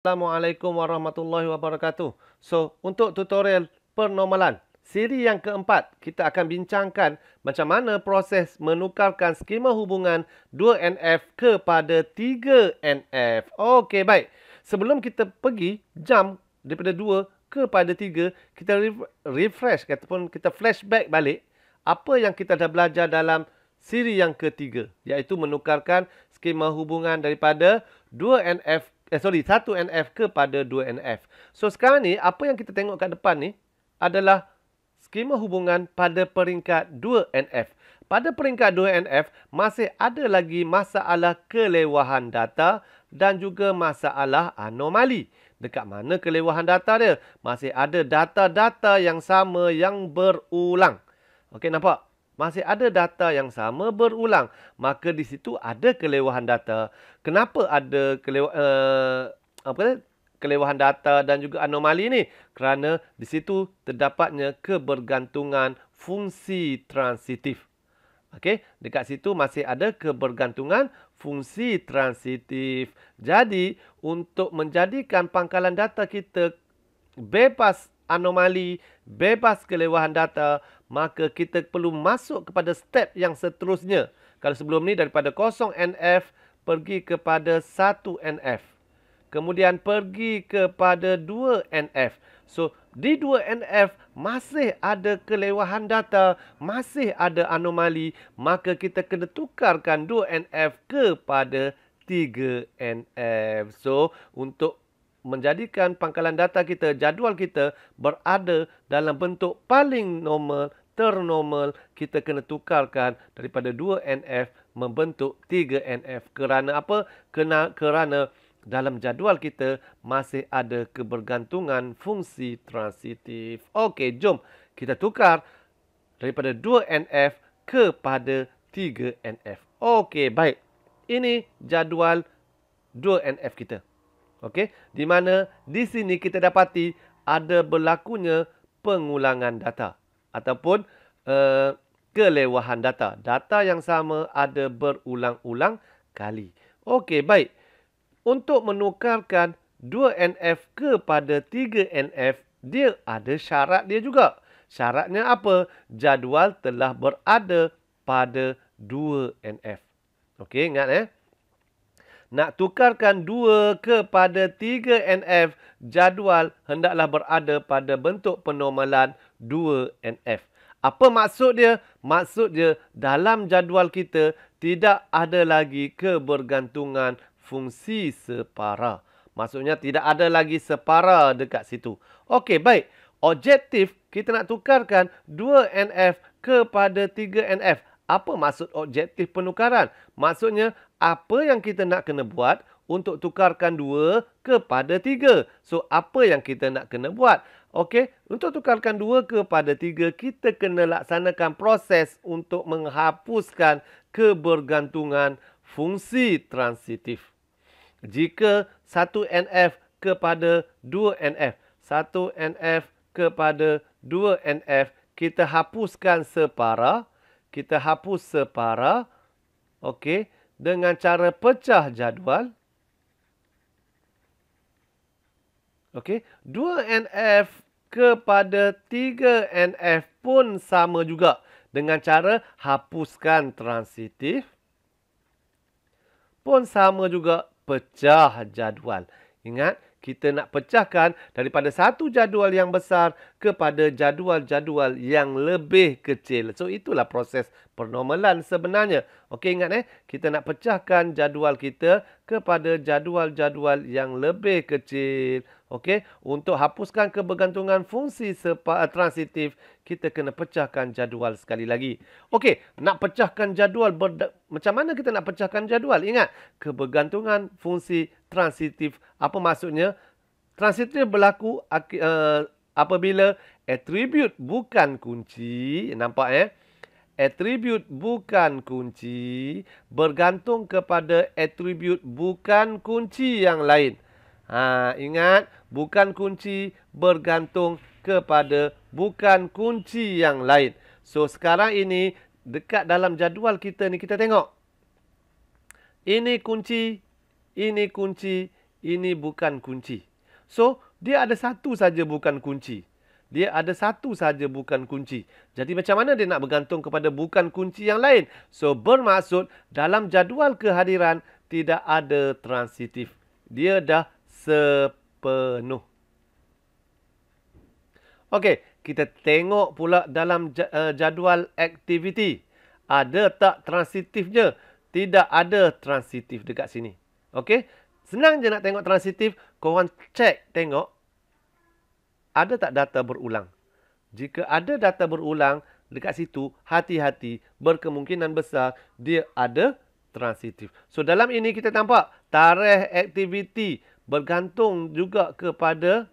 Assalamualaikum warahmatullahi wabarakatuh. So, untuk tutorial penormalan, siri yang keempat, kita akan bincangkan macam mana proses menukarkan skema hubungan 2NF kepada 3NF. Okey, baik. Sebelum kita pergi jam daripada 2 kepada 3, kita re refresh ataupun kita flashback balik apa yang kita dah belajar dalam siri yang ketiga, iaitu menukarkan skema hubungan daripada 2NF eh, sorry 1NF kepada 2NF. So sekarang ni apa yang kita tengok kat depan ni adalah skema hubungan pada peringkat 2NF. Pada peringkat 2NF masih ada lagi masalah kelewahan data dan juga masalah anomali. Dekat mana kelewahan data dia? Masih ada data-data yang sama yang berulang. Okey nampak? masih ada data yang sama berulang, maka di situ ada kelewahan data. Kenapa ada kelewa, uh, apa kata, kelewahan data dan juga anomali ini? Kerana di situ terdapatnya kebergantungan fungsi transitif. Okey, dekat situ masih ada kebergantungan fungsi transitif. Jadi, untuk menjadikan pangkalan data kita bebas anomali, bebas kelewahan data, maka kita perlu masuk kepada step yang seterusnya. Kalau sebelum ni daripada 0NF pergi kepada 1NF. Kemudian pergi kepada 2NF. So di 2NF masih ada kelewahan data, masih ada anomali, maka kita kena tukarkan 2NF kepada 3NF. So untuk menjadikan pangkalan data kita, jadual kita berada dalam bentuk paling normal ternormal kita kena tukarkan daripada 2NF membentuk 3NF kerana apa kena kerana dalam jadual kita masih ada kebergantungan fungsi transitif okey jom kita tukar daripada 2NF kepada 3NF okey baik ini jadual 2NF kita okey di mana di sini kita dapati ada berlakunya pengulangan data ataupun uh, kelewahan data. Data yang sama ada berulang-ulang kali. Okey, baik. Untuk menukarkan 2NF kepada 3NF, dia ada syarat dia juga. Syaratnya apa? Jadual telah berada pada 2NF. Okey, ingat eh. Ya? nak tukarkan 2 kepada 3 NF, jadual hendaklah berada pada bentuk penormalan 2 NF. Apa maksud dia? Maksud dia dalam jadual kita tidak ada lagi kebergantungan fungsi separa. Maksudnya tidak ada lagi separa dekat situ. Okey, baik. Objektif kita nak tukarkan 2 NF kepada 3 NF apa maksud objektif penukaran? Maksudnya, apa yang kita nak kena buat untuk tukarkan dua kepada tiga? So, apa yang kita nak kena buat? Okey, untuk tukarkan dua kepada tiga, kita kena laksanakan proses untuk menghapuskan kebergantungan fungsi transitif. Jika 1NF kepada 2NF, 1NF kepada 2NF, kita hapuskan separa kita hapus separa. Okey, dengan cara pecah jadual. Okey, 2NF kepada 3NF pun sama juga dengan cara hapuskan transitif. Pun sama juga pecah jadual. Ingat, kita nak pecahkan daripada satu jadual yang besar kepada jadual-jadual yang lebih kecil. So itulah proses pernormalan sebenarnya. Okey ingat eh, kita nak pecahkan jadual kita kepada jadual-jadual yang lebih kecil. Okey, untuk hapuskan kebergantungan fungsi eh, transitif, kita kena pecahkan jadual sekali lagi. Okey, nak pecahkan jadual macam mana kita nak pecahkan jadual? Ingat, kebergantungan fungsi transitif apa maksudnya? Transitif berlaku uh, apabila atribut bukan kunci, nampak eh? Atribut bukan kunci bergantung kepada atribut bukan kunci yang lain. Ha, ingat, bukan kunci bergantung kepada bukan kunci yang lain. So, sekarang ini dekat dalam jadual kita ni kita tengok. Ini kunci, ini kunci, ini bukan kunci. So, dia ada satu saja bukan kunci dia ada satu sahaja bukan kunci. Jadi macam mana dia nak bergantung kepada bukan kunci yang lain? So bermaksud dalam jadual kehadiran tidak ada transitif. Dia dah sepenuh. Okey, kita tengok pula dalam eh, jadual aktiviti. Ada tak transitifnya? Tidak ada transitif dekat sini. Okey, senang je nak tengok transitif. Korang cek tengok ada tak data berulang? Jika ada data berulang dekat situ, hati-hati berkemungkinan besar dia ada transitif. So dalam ini kita nampak tarikh aktiviti bergantung juga kepada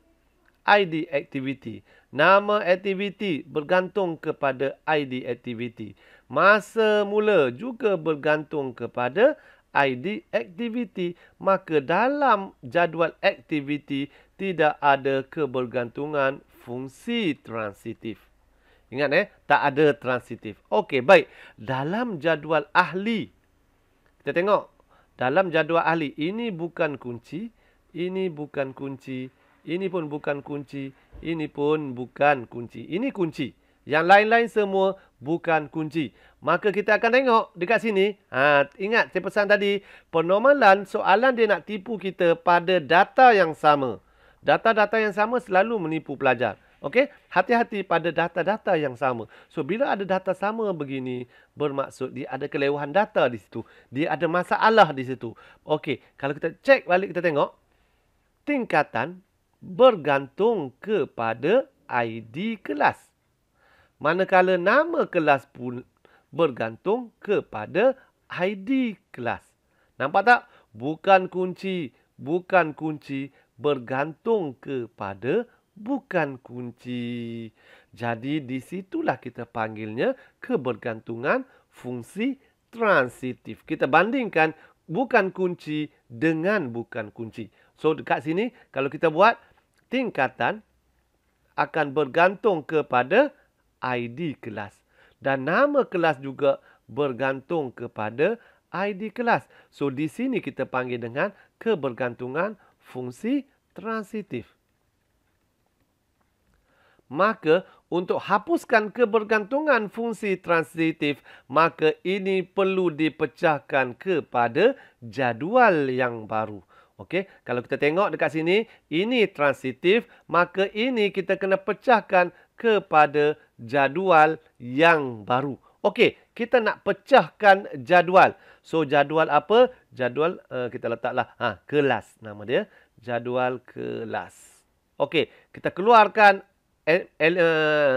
ID aktiviti. Nama aktiviti bergantung kepada ID aktiviti. Masa mula juga bergantung kepada ID aktiviti. Maka dalam jadual aktiviti tidak ada kebergantungan fungsi transitif. Ingat eh, tak ada transitif. Okey, baik. Dalam jadual ahli, kita tengok. Dalam jadual ahli, ini bukan kunci, ini bukan kunci, ini pun bukan kunci, ini pun bukan kunci. Ini kunci. Yang lain-lain semua bukan kunci. Maka kita akan tengok dekat sini. Ha, ingat saya pesan tadi. Penormalan soalan dia nak tipu kita pada data yang sama. Data-data yang sama selalu menipu pelajar. Okey, hati-hati pada data-data yang sama. So bila ada data sama begini, bermaksud dia ada kelewahan data di situ. Dia ada masalah di situ. Okey, kalau kita cek balik kita tengok tingkatan bergantung kepada ID kelas. Manakala nama kelas pun bergantung kepada ID kelas. Nampak tak? Bukan kunci, bukan kunci, bergantung kepada bukan kunci. Jadi di situlah kita panggilnya kebergantungan fungsi transitif. Kita bandingkan bukan kunci dengan bukan kunci. So dekat sini kalau kita buat tingkatan akan bergantung kepada ID kelas dan nama kelas juga bergantung kepada ID kelas. So di sini kita panggil dengan kebergantungan fungsi transitif. Maka untuk hapuskan kebergantungan fungsi transitif, maka ini perlu dipecahkan kepada jadual yang baru. Okey, kalau kita tengok dekat sini, ini transitif, maka ini kita kena pecahkan kepada jadual yang baru. Okey, kita nak pecahkan jadual. So jadual apa? Jadual uh, kita letaklah ha kelas nama dia, jadual kelas. Okey, kita keluarkan eh,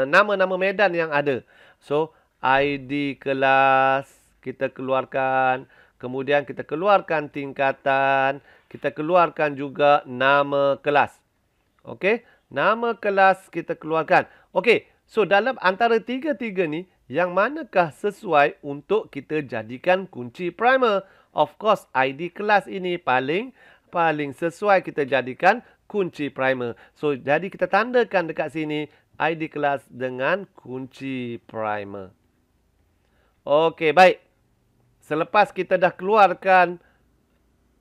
nama-nama uh, medan yang ada. So ID kelas kita keluarkan, kemudian kita keluarkan tingkatan, kita keluarkan juga nama kelas. Okey, nama kelas kita keluarkan. Okey, so dalam antara tiga-tiga ni yang manakah sesuai untuk kita jadikan kunci primer. Of course, ID kelas ini paling paling sesuai kita jadikan kunci primer. So, jadi kita tandakan dekat sini ID kelas dengan kunci primer. Okey, baik. Selepas kita dah keluarkan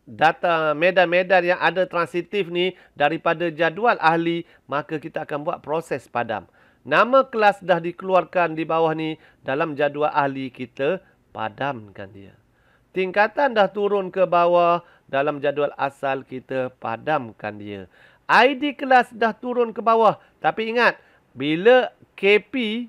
data medan-medan yang ada transitif ni daripada jadual ahli, maka kita akan buat proses padam. Nama kelas dah dikeluarkan di bawah ni dalam jadual ahli kita padamkan dia. Tingkatan dah turun ke bawah dalam jadual asal kita padamkan dia. ID kelas dah turun ke bawah tapi ingat bila KP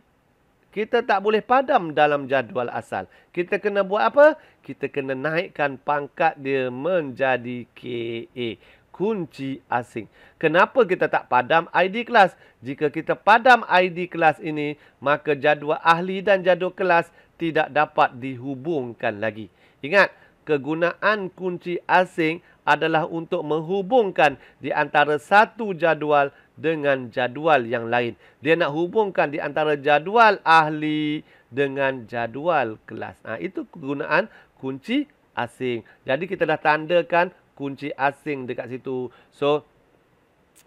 kita tak boleh padam dalam jadual asal. Kita kena buat apa? Kita kena naikkan pangkat dia menjadi KA kunci asing. Kenapa kita tak padam ID kelas? Jika kita padam ID kelas ini, maka jadual ahli dan jadual kelas tidak dapat dihubungkan lagi. Ingat, kegunaan kunci asing adalah untuk menghubungkan di antara satu jadual dengan jadual yang lain. Dia nak hubungkan di antara jadual ahli dengan jadual kelas. Nah, ha, itu kegunaan kunci asing. Jadi kita dah tandakan kunci asing dekat situ. So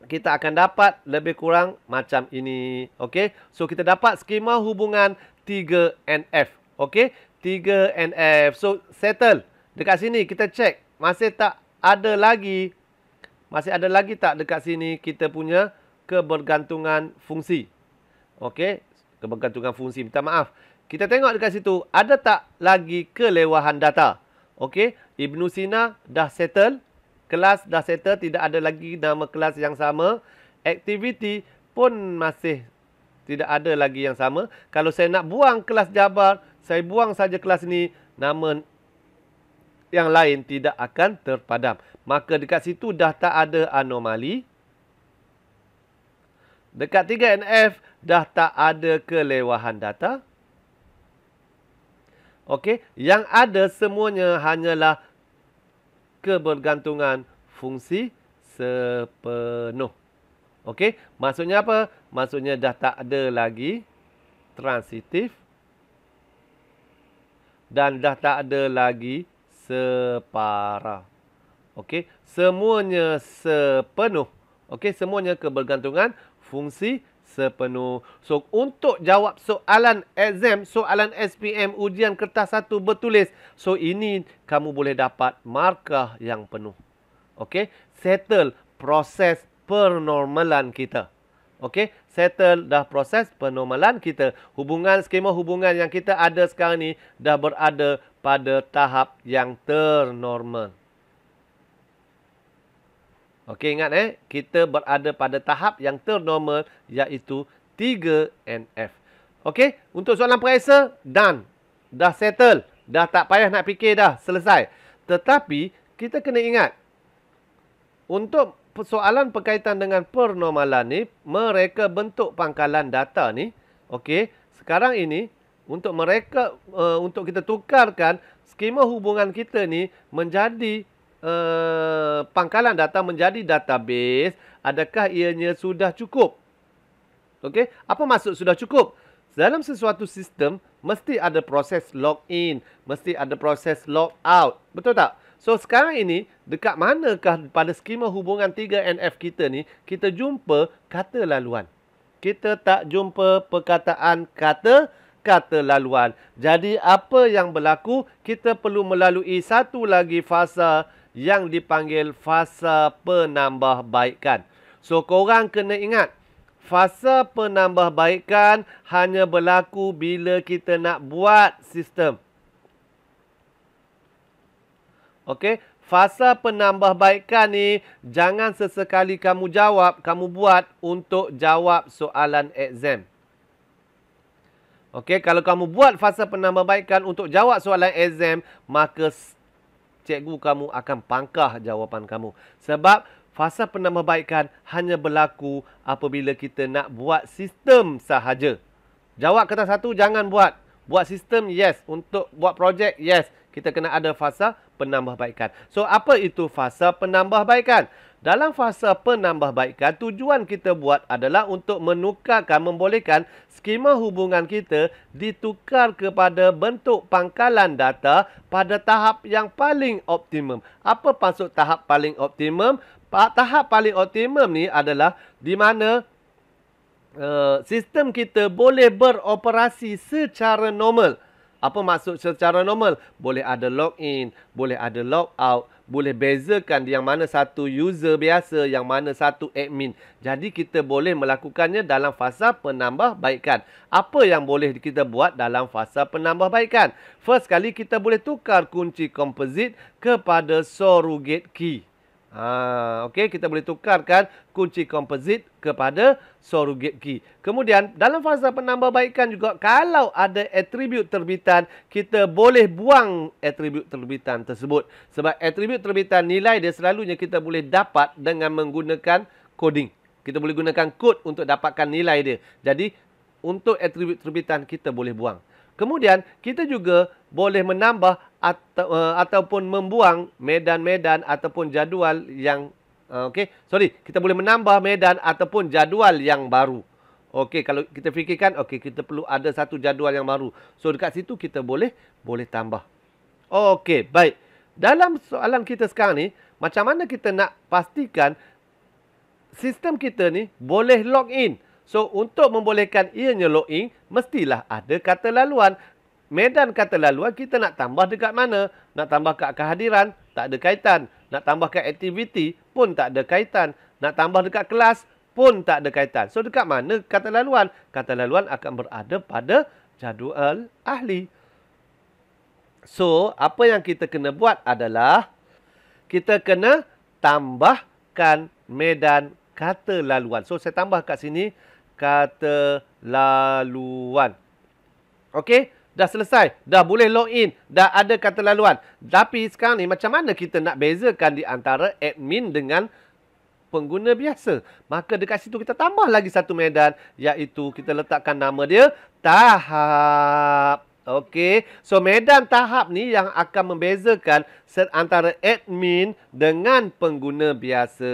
kita akan dapat lebih kurang macam ini. Okey. So kita dapat skema hubungan 3NF. Okey. 3NF. So settle dekat sini kita check masih tak ada lagi masih ada lagi tak dekat sini kita punya kebergantungan fungsi. Okey. Kebergantungan fungsi. Minta maaf. Kita tengok dekat situ ada tak lagi kelewahan data. Okey, Ibnu Sina dah settle. Kelas dah settle, tidak ada lagi nama kelas yang sama. Aktiviti pun masih tidak ada lagi yang sama. Kalau saya nak buang kelas Jabar, saya buang saja kelas ni, nama yang lain tidak akan terpadam. Maka dekat situ dah tak ada anomali. Dekat 3NF dah tak ada kelewahan data. Okey, yang ada semuanya hanyalah kebergantungan fungsi sepenuh. Okey, maksudnya apa? Maksudnya dah tak ada lagi transitif dan dah tak ada lagi separa. Okey, semuanya sepenuh. Okey, semuanya kebergantungan fungsi sepenuh sepenuh. So untuk jawab soalan exam, soalan SPM ujian kertas satu bertulis. So ini kamu boleh dapat markah yang penuh. Okay, settle proses penormalan kita. Okay, settle dah proses penormalan kita. Hubungan skema hubungan yang kita ada sekarang ni dah berada pada tahap yang ternormal. Okey, ingat eh. Kita berada pada tahap yang ternormal iaitu 3NF. Okey, untuk soalan perasa, done. Dah settle. Dah tak payah nak fikir dah. Selesai. Tetapi, kita kena ingat. Untuk persoalan berkaitan dengan pernormalan ni, mereka bentuk pangkalan data ni. Okey, sekarang ini, untuk mereka, uh, untuk kita tukarkan skema hubungan kita ni menjadi Eh, pangkalan data menjadi database, adakah ianya sudah cukup? Okey, apa maksud sudah cukup? Dalam sesuatu sistem, mesti ada proses log in, mesti ada proses log out. Betul tak? So, sekarang ini, dekat manakah pada skema hubungan 3NF kita ni, kita jumpa kata laluan. Kita tak jumpa perkataan kata-kata laluan. Jadi, apa yang berlaku, kita perlu melalui satu lagi fasa yang dipanggil fasa penambahbaikan. So korang kena ingat, fasa penambahbaikan hanya berlaku bila kita nak buat sistem. Okey, fasa penambahbaikan ni jangan sesekali kamu jawab, kamu buat untuk jawab soalan exam. Okey, kalau kamu buat fasa penambahbaikan untuk jawab soalan exam, maka cikgu kamu akan pangkah jawapan kamu. Sebab fasa penambahbaikan hanya berlaku apabila kita nak buat sistem sahaja. Jawab kata satu, jangan buat. Buat sistem, yes. Untuk buat projek, yes kita kena ada fasa penambahbaikan. So, apa itu fasa penambahbaikan? Dalam fasa penambahbaikan, tujuan kita buat adalah untuk menukarkan, membolehkan skema hubungan kita ditukar kepada bentuk pangkalan data pada tahap yang paling optimum. Apa maksud tahap paling optimum? Tahap paling optimum ni adalah di mana uh, sistem kita boleh beroperasi secara normal. Apa maksud secara normal? Boleh ada log in boleh ada log out boleh bezakan yang mana satu user biasa, yang mana satu admin. Jadi kita boleh melakukannya dalam fasa penambahbaikan. Apa yang boleh kita buat dalam fasa penambahbaikan? First kali kita boleh tukar kunci composite kepada surrogate key. Ha, Okey, kita boleh tukarkan kunci komposit kepada surrogate key. Kemudian, dalam fasa penambahbaikan juga, kalau ada atribut terbitan, kita boleh buang atribut terbitan tersebut. Sebab atribut terbitan nilai dia selalunya kita boleh dapat dengan menggunakan coding. Kita boleh gunakan kod untuk dapatkan nilai dia. Jadi, untuk atribut terbitan, kita boleh buang. Kemudian, kita juga boleh menambah atau, uh, eh, ataupun membuang medan-medan ataupun jadual yang uh, okey sorry kita boleh menambah medan ataupun jadual yang baru okey kalau kita fikirkan okey kita perlu ada satu jadual yang baru so dekat situ kita boleh boleh tambah okey baik dalam soalan kita sekarang ni macam mana kita nak pastikan sistem kita ni boleh log in so untuk membolehkan ianya login mestilah ada kata laluan Medan kata laluan, kita nak tambah dekat mana? Nak tambah kat kehadiran? Tak ada kaitan. Nak tambah kat aktiviti? Pun tak ada kaitan. Nak tambah dekat kelas? Pun tak ada kaitan. So, dekat mana kata laluan? Kata laluan akan berada pada jadual ahli. So, apa yang kita kena buat adalah kita kena tambahkan medan kata laluan. So, saya tambah kat sini kata laluan. Okey? dah selesai, dah boleh login, dah ada kata laluan. Tapi sekarang ni macam mana kita nak bezakan di antara admin dengan pengguna biasa? Maka dekat situ kita tambah lagi satu medan iaitu kita letakkan nama dia tahap. Okey. So medan tahap ni yang akan membezakan antara admin dengan pengguna biasa.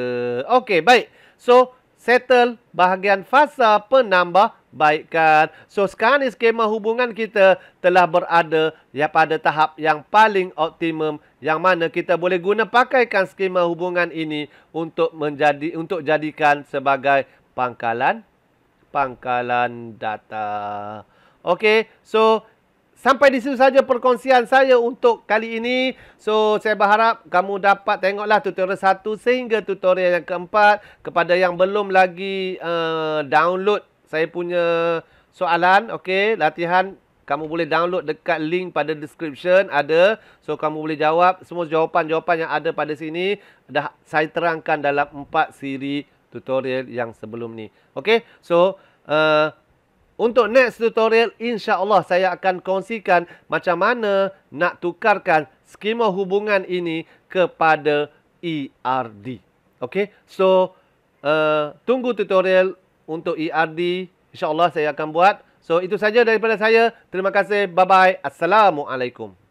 Okey, baik. So settle bahagian fasa penambahbaikan. So sekarang ni skema hubungan kita telah berada ya pada tahap yang paling optimum yang mana kita boleh guna pakaikan skema hubungan ini untuk menjadi untuk jadikan sebagai pangkalan pangkalan data. Okey, so sampai di situ saja perkongsian saya untuk kali ini. So, saya berharap kamu dapat tengoklah tutorial satu sehingga tutorial yang keempat. Kepada yang belum lagi uh, download saya punya soalan, okay, latihan. Kamu boleh download dekat link pada description ada. So, kamu boleh jawab semua jawapan-jawapan yang ada pada sini. Dah saya terangkan dalam empat siri tutorial yang sebelum ni. Okay, so... Uh, untuk next tutorial, insya-Allah saya akan kongsikan macam mana nak tukarkan skema hubungan ini kepada ERD. Okay, So uh, tunggu tutorial untuk ERD, insya-Allah saya akan buat. So itu saja daripada saya. Terima kasih. Bye bye. Assalamualaikum.